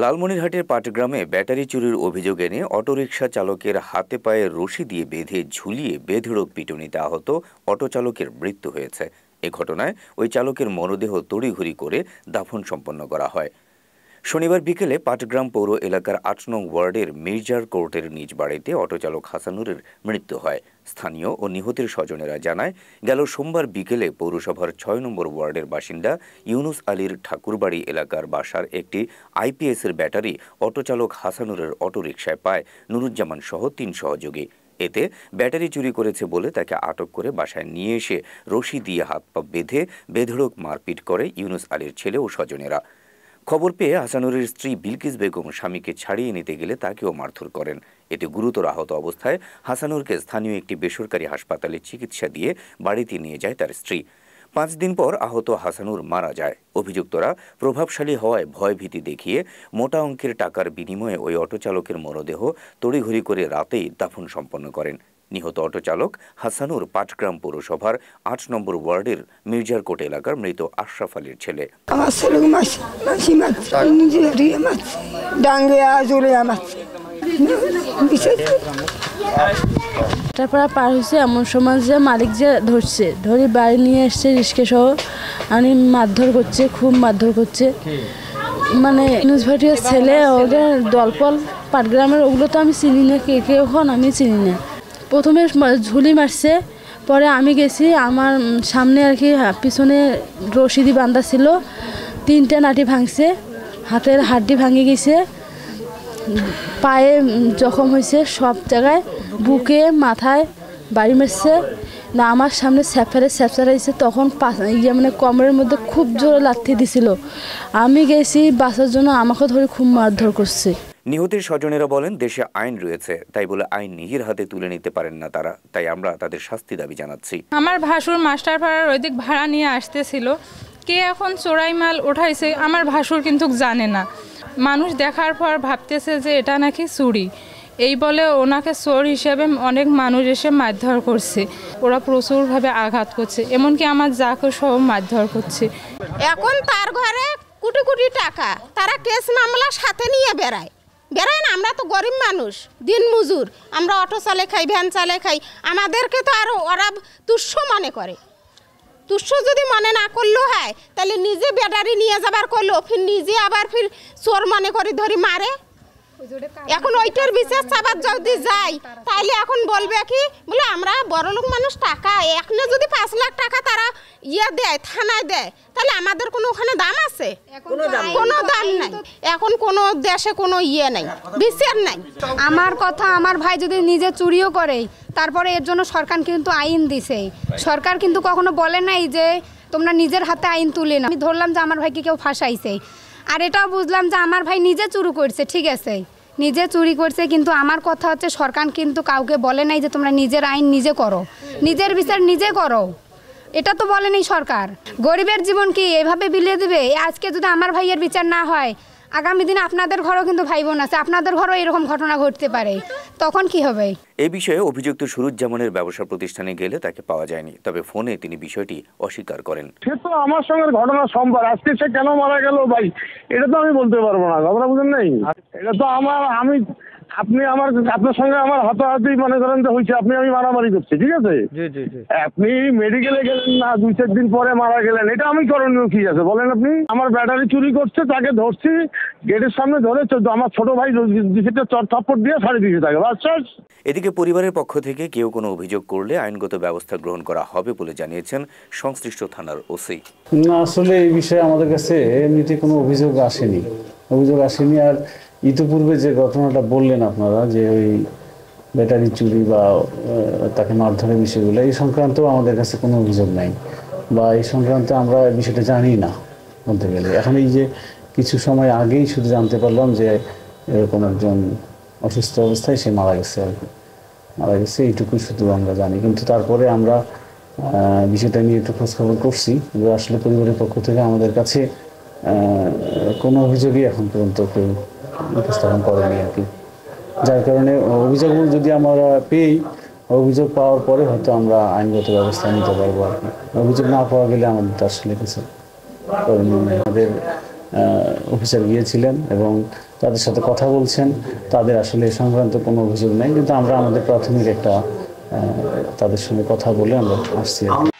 লালমনিরহাটের পাটগ্রামে ব্যাটারি চুরির অভিযোগ এনে অটোরিকশা চালকের হাতে পায়ে রশি দিয়ে বেঁধে ঝুলিয়ে বেধড়ক পিটুনিতে আহত অটো চালকের মৃত্যু হয়েছে এ ঘটনায় ওই চালকের মরদেহ তড়িঘড়ি করে দাফন সম্পন্ন করা হয় শনিবার বিকেলে পাটগ্রাম পৌর এলাকার আট নং ওয়ার্ডের মির্জার কোর্টের নিজ বাড়িতে অটোচালক হাসানুরের মৃত্যু হয় স্থানীয় ও নিহতের স্বজনেরা জানায় গেল সোমবার বিকেলে পৌরসভার ছয় নম্বর ওয়ার্ডের বাসিন্দা ইউনুস আলীর ঠাকুরবাড়ি এলাকার বাসার একটি আইপিএসের ব্যাটারি অটোচালক হাসানুরের অটোরিকশায় পায় নুরুজ্জামান সহ তিন সহযোগী এতে ব্যাটারি চুরি করেছে বলে তাকে আটক করে বাসায় নিয়ে এসে রশি দিয়ে হাত পা বেঁধে বেধড়ক মারপিট করে ইউনুস আলীর ছেলে ও স্বজনেরা খবর পেয়ে হাসানুরের স্ত্রী বিলকিস বেগম স্বামীকে ছাড়িয়ে নিতে গেলে তাকেও মারধর করেন এতে গুরুতর আহত অবস্থায় হাসানুরকে স্থানীয় একটি বেসরকারি হাসপাতালে চিকিৎসা দিয়ে বাড়িতে নিয়ে যায় তার স্ত্রী পাঁচ দিন পর আহত হাসানুর মারা যায় অভিযুক্তরা প্রভাবশালী হওয়ায় ভয়ভীতি দেখিয়ে মোটা অঙ্কের টাকার বিনিময়ে ওই অটোচালকের মরদেহ তড়িঘড়ি করে রাতেই দাফন সম্পন্ন করেন নিহত অটোচালক হাসানুর পাটগ্রাম পৌরসভার আট নম্বর ওয়ার্ডের মির্জারকোট এলাকার মৃত আশরাফ আলীর ছেলে তারপরে পার হয়েছে এমন সময় যে মালিক যে ধরছে ধরে বাড়ি নিয়ে এসছে রিস্কে সহ আমি মারধর করছে খুব মারধর করছে মানে নিউজ ভাটিয়ার ছেলে ওদের দলপল পাটগ্রামের ওগুলো তো আমি চিনি না কে কে ওখান আমি চিনি না প্রথমে ঝুলি মারছে পরে আমি গেছি আমার সামনে আর কি হ্যাঁ, পিছনে রশিদি বান্ধা ছিল তিনটে নাটি ভাঙছে হাতের হাড্ডি ভাঙে গেছে পায়ে জখম হয়েছে সব জায়গায় বুকে মাথায় বাড়ি মারছে না আমার সামনে স্যাফারে স্যাপচার হয়েছে তখন ইয়ে মানে কমরের মধ্যে খুব জোরে লাথি দিছিল আমি গেছি বাঁচার জন্য আমাকে ধরে খুব মারধর করছে নিহতের স্বজনেরা বলেন দেশে আইন রয়েছে তাই বলে আইন নিজের হাতে তুলে নিতে পারেন না তারা তাই আমরা তাদের শাস্তি দাবি জানাচ্ছি আমার ভাসুর মাস্টার পাড়ার ওইদিক ভাড়া নিয়ে আসতেছিল কে এখন চোরাই মাল ওঠাইছে আমার ভাসুর কিন্তু জানে না মানুষ দেখার পর ভাবতেছে যে এটা নাকি চুরি এই বলে ওনাকে চোর হিসেবে অনেক মানুষ এসে মারধর করছে ওরা প্রচুরভাবে আঘাত করছে এমনকি আমার যাকে সব মারধর করছে এখন তার ঘরে কোটি কোটি টাকা তারা কেস মামলা সাথে নিয়ে বেড়ায় বেরোয় না আমরা তো গরিব মানুষ দিন মজুর আমরা অটো চালে খাই ভ্যান চালে খাই আমাদেরকে তো আরও ওরা তুচ্ছ মনে করে তুচ্ছ যদি মনে না করলেও হয় তাহলে নিজে ব্যাটারি নিয়ে যাবার করলো ফির নিজে আবার ফির চোর মনে করে ধরি মারে এখন ওইটার বিশেষ চাবার যদি যাই তাহলে এখন বলবে কি বলে আমরা বড়লোক মানুষ টাকা এখনে যদি পাঁচ লাখ টাকা তারা ইয়ে দেয় থানায় দেয় তাহলে আমাদের কোনো ওখানে দাম আছে কোনো দাম নাই এখন কোনো দেশে কোনো ইয়ে নাই বিচার নাই আমার কথা আমার ভাই যদি নিজে চুরিও করে তারপরে এর জন্য সরকার কিন্তু আইন দিছে সরকার কিন্তু কখনো বলে নাই যে তোমরা নিজের হাতে আইন তুলে না আমি ধরলাম যে আমার ভাইকে কেউ ফাঁসাইছে আর এটাও বুঝলাম যে আমার ভাই নিজে চুরি করছে ঠিক আছে নিজে চুরি করছে কিন্তু আমার কথা হচ্ছে সরকার কিন্তু কাউকে বলে নাই যে তোমরা নিজের আইন নিজে করো নিজের বিচার নিজে করো এটা তো বলেনি সরকার গরিবের জীবন কি এভাবে বিলিয়ে দেবে আজকে যদি আমার ভাইয়ের বিচার না হয় আগামী দিনে আপনাদের ঘরও কিন্তু ভাই বোন আছে আপনাদের ঘরেও এরকম ঘটনা ঘটতে পারে তখন কি হবে এ বিষয়ে অভিযুক্ত সুরুজ্জামানের ব্যবসা প্রতিষ্ঠানে গেলে তাকে পাওয়া যায়নি তবে ফোনে তিনি বিষয়টি অস্বীকার করেন সে তো আমার সঙ্গে ঘটনা সম্ভব আজকে সে কেন মারা গেল ভাই এটা তো আমি বলতে পারবো না ঘটনা বুঝেন নাই এটা তো আমার আমি আপনি আমার আপনার সঙ্গে আমার হতাহতি মনে করেন যে হয়েছে আপনি আমি মারামারি করছি ঠিক আছে আপনি মেডিকেলে গেলেন না দুই চার দিন পরে মারা গেলেন এটা আমি করণীয় কি আছে বলেন আপনি আমার ব্যাটারি চুরি করছে তাকে ধরছি গেটের সামনে ধরে আমার ছোট ভাই দিশেটা চর থাপ্পড় দিয়ে সাড়ে দিয়েছে তাকে বাস এদিকে পরিবারের পক্ষ থেকে কেউ কোনো অভিযোগ করলে আইনগত ব্যবস্থা গ্রহণ করা হবে বলে জানিয়েছেন সংশ্লিষ্ট থানার ওসি না আসলে এই বিষয়ে আমাদের কাছে এমনিতে কোনো অভিযোগ আসেনি অভিযোগ আসেনি আর ইতিপূর্বে যে ঘটনাটা বললেন আপনারা যে ওই ব্যাটারি চুরি বা তাকে মারধরের বিষয়গুলো এই সংক্রান্ত আমাদের কাছে কোনো অভিযোগ নাই বা এই সংক্রান্ত আমরা বিষয়টা জানি না বলতে গেলে এখন এই যে কিছু সময় আগেই শুধু জানতে পারলাম যে এরকম একজন অসুস্থ অবস্থায় সে মারা গেছে আর কি মারা গেছে এইটুকু শুধু আমরা জানি কিন্তু তারপরে আমরা বিষয়টা নিয়ে একটু খোঁজখবর করছি আসলে পরিবারের পক্ষ থেকে আমাদের কাছে কোনো অভিযোগই এখন পর্যন্ত কেউ উপস্থাপন করেনি আর কি যার কারণে অভিযোগগুলো যদি আমরা পেই অভিযোগ পাওয়ার পরে হয়তো আমরা আইনগত ব্যবস্থা নিতে পারবো আর কি অভিযোগ না পাওয়া গেলে আমাদের তো আসলে কিছু আমাদের অফিসার গিয়েছিলেন এবং তাদের সাথে কথা বলছেন তাদের আসলে এ সংক্রান্ত কোনো অভিযোগ নেই কিন্তু আমরা আমাদের প্রাথমিক একটা তাদের সঙ্গে কথা বলে আমরা আসছি